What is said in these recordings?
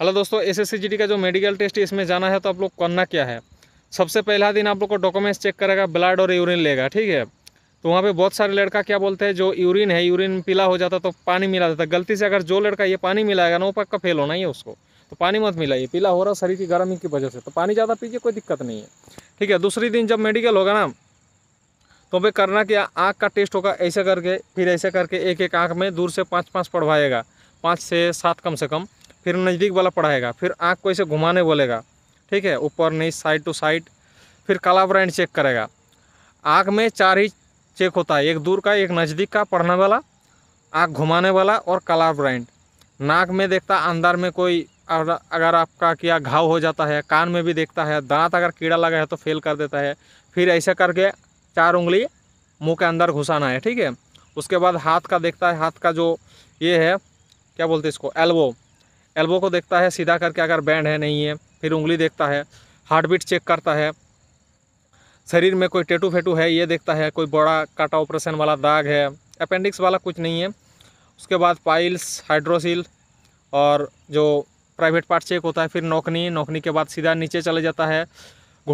hello दोस्तों S S का जो मेडिकल टेस्ट इसमें जाना है तो आप लोग करना क्या है सबसे पहला दिन आप लोग को डॉक्यूमेंट्स चेक करेगा ब्लड और यूरिन लेगा ठीक है तो वहाँ पे बहुत सारे लड़का क्या बोलते हैं जो यूरिन है यूरिन पीला हो जाता तो पानी मिला देता गलती से अगर जो लड़का ये पानी मिलाएगा ना वो पक्का फेल होना ही है उसको तो पानी मत मिलाइए पीला हो रहा शरीर की गर्मी की वजह से तो पानी ज़्यादा पीजिए कोई दिक्कत नहीं है ठीक है दूसरी दिन जब मेडिकल होगा ना तो भाई करना क्या आँख का टेस्ट होगा ऐसे करके फिर ऐसे करके एक एक आँख में दूर से पाँच पाँच पढ़वाएगा पाँच से सात कम से कम फिर नज़दीक वाला पढ़ाएगा फिर आँख को ऐसे घुमाने बोलेगा ठीक है ऊपर नहीं साइड टू साइड फिर काला ब्राइंड चेक करेगा आँख में चार ही चेक होता है एक दूर का एक नज़दीक का पढ़ने वाला आँख घुमाने वाला और काला ब्राइंड नाक में देखता अंदर में कोई अगर आपका किया घाव हो जाता है कान में भी देखता है दांत अगर कीड़ा लगा है तो फेल कर देता है फिर ऐसे करके चार उंगली मुंह के अंदर घुसाना है ठीक है उसके बाद हाथ का देखता है हाथ का जो ये है क्या बोलते हैं इसको एल्बो एल्बो को देखता है सीधा करके अगर बैंड है नहीं है फिर उंगली देखता है हार्ट बीट चेक करता है शरीर में कोई टेटू फेटू है ये देखता है कोई बड़ा काटा ऑपरेशन वाला दाग है अपेंडिक्स वाला कुछ नहीं है उसके बाद पाइल्स हाइड्रोसिल और जो प्राइवेट पार्ट चेक होता है फिर नौकनी नौकनी के बाद सीधा नीचे चले जाता है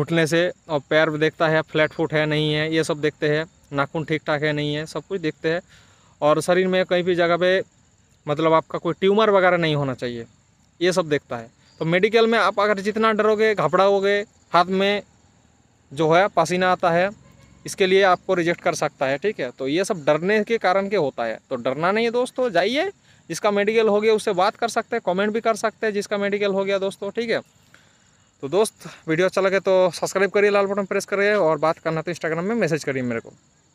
घुटने से और पैर देखता है फ्लैट फुट है नहीं है ये सब देखते हैं नाखून ठीक ठाक है नहीं है सब कुछ देखते हैं और शरीर में कहीं भी जगह पे मतलब आपका कोई ट्यूमर वगैरह नहीं होना चाहिए ये सब देखता है तो मेडिकल में आप अगर जितना डरोगे घबराओगे हाथ में जो है पसीना आता है इसके लिए आपको रिजेक्ट कर सकता है ठीक है तो ये सब डरने के कारण के होता है तो डरना नहीं है दोस्तों जाइए जिसका मेडिकल हो गया उससे बात कर सकते हैं कमेंट भी कर सकते हैं जिसका मेडिकल हो गया दोस्तों ठीक है तो दोस्त वीडियो अच्छा लगे तो सब्सक्राइब करिए लाल बटन प्रेस करिए और बात करना तो इंस्टाग्राम में मैसेज करिए मेरे को